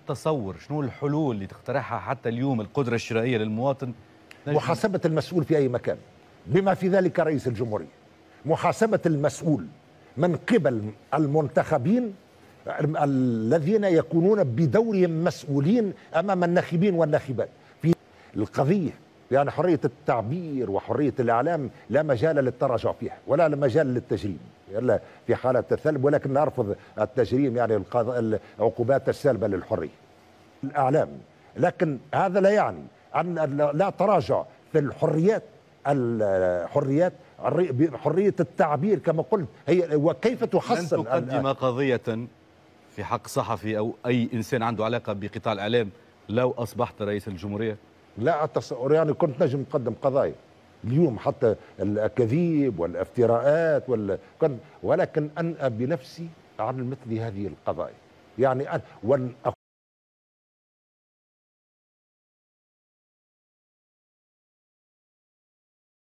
التصور شنو الحلول اللي تقترحها حتى اليوم القدرة الشرائية للمواطن محاسبة المسؤول في أي مكان بما في ذلك رئيس الجمهورية محاسبة المسؤول من قبل المنتخبين الذين يكونون بدورهم مسؤولين أمام الناخبين والناخبات في القضية يعني حرية التعبير وحرية الإعلام لا مجال للتراجع فيها ولا مجال للتجريم إلا في حالة الثلب ولكن نرفض التجريم يعني العقوبات السلبة للحرية الإعلام لكن هذا لا يعني أن لا تراجع في الحريات الحريات حرية التعبير كما قلت هي وكيف تحصل لن تقدم قضية في حق صحفي أو أي إنسان عنده علاقة بقطاع الإعلام لو أصبحت رئيس الجمهورية لا أتصور يعني كنت نجم نقدم قضايا اليوم حتى الاكاذيب والافتراءات وال... ولكن انأى بنفسي عن مثل هذه القضايا يعني أنا وأن